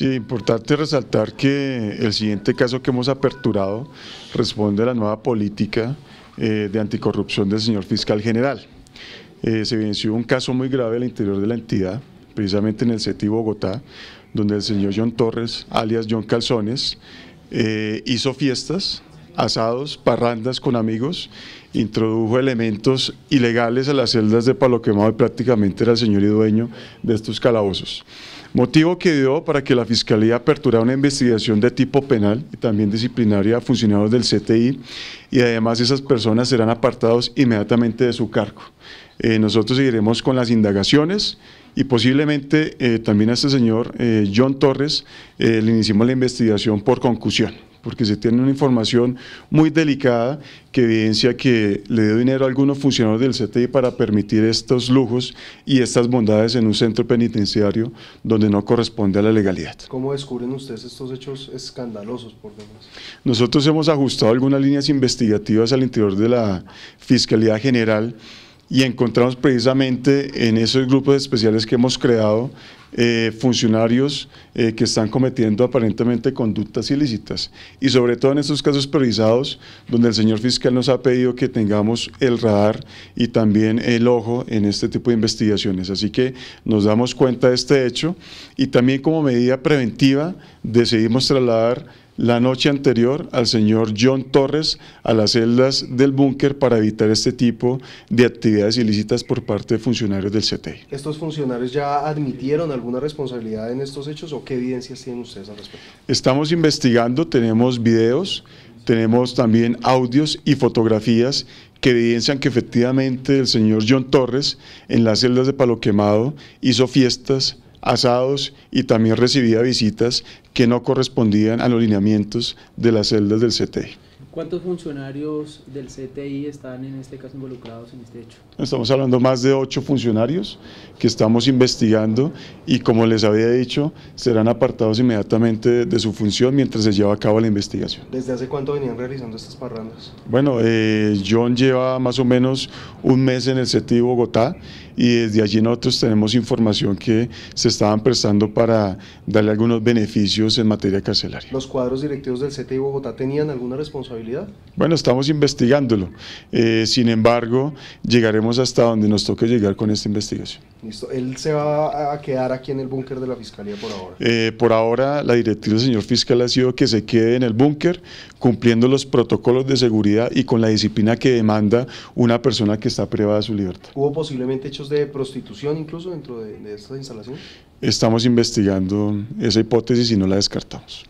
Sí, importante resaltar que el siguiente caso que hemos aperturado responde a la nueva política eh, de anticorrupción del señor fiscal general. Eh, se evidenció un caso muy grave al interior de la entidad, precisamente en el CETI Bogotá, donde el señor John Torres, alias John Calzones, eh, hizo fiestas, asados, parrandas con amigos, introdujo elementos ilegales a las celdas de Palo y prácticamente era el señor y dueño de estos calabozos. Motivo que dio para que la Fiscalía apertura una investigación de tipo penal y también disciplinaria a funcionarios del CTI y además esas personas serán apartados inmediatamente de su cargo. Eh, nosotros seguiremos con las indagaciones y posiblemente eh, también a este señor eh, John Torres eh, le iniciamos la investigación por concusión porque se tiene una información muy delicada que evidencia que le dio dinero a algunos funcionarios del CTI para permitir estos lujos y estas bondades en un centro penitenciario donde no corresponde a la legalidad. ¿Cómo descubren ustedes estos hechos escandalosos? Por demás? Nosotros hemos ajustado algunas líneas investigativas al interior de la Fiscalía General y encontramos precisamente en esos grupos especiales que hemos creado eh, funcionarios eh, que están cometiendo aparentemente conductas ilícitas y sobre todo en estos casos priorizados donde el señor fiscal nos ha pedido que tengamos el radar y también el ojo en este tipo de investigaciones. Así que nos damos cuenta de este hecho y también como medida preventiva decidimos trasladar la noche anterior al señor John Torres a las celdas del búnker para evitar este tipo de actividades ilícitas por parte de funcionarios del CTI. ¿Estos funcionarios ya admitieron alguna responsabilidad en estos hechos o qué evidencias tienen ustedes al respecto? Estamos investigando, tenemos videos, tenemos también audios y fotografías que evidencian que efectivamente el señor John Torres en las celdas de Palo Quemado hizo fiestas, asados y también recibía visitas que no correspondían a los lineamientos de las celdas del CTI. ¿Cuántos funcionarios del CTI están en este caso involucrados en este hecho? Estamos hablando más de ocho funcionarios que estamos investigando y como les había dicho, serán apartados inmediatamente de su función mientras se lleva a cabo la investigación. ¿Desde hace cuánto venían realizando estas parrandas? Bueno, eh, John lleva más o menos un mes en el CTI Bogotá y desde allí nosotros tenemos información que se estaban prestando para darle algunos beneficios en materia carcelaria. ¿Los cuadros directivos del CTI Bogotá tenían alguna responsabilidad? Bueno, estamos investigándolo. Eh, sin embargo, llegaremos hasta donde nos toque llegar con esta investigación. Listo. ¿Él se va a quedar aquí en el búnker de la Fiscalía por ahora? Eh, por ahora, la directiva del señor fiscal ha sido que se quede en el búnker cumpliendo los protocolos de seguridad y con la disciplina que demanda una persona que está privada de su libertad. ¿Hubo posiblemente hechos de prostitución incluso dentro de, de estas instalaciones? Estamos investigando esa hipótesis y no la descartamos.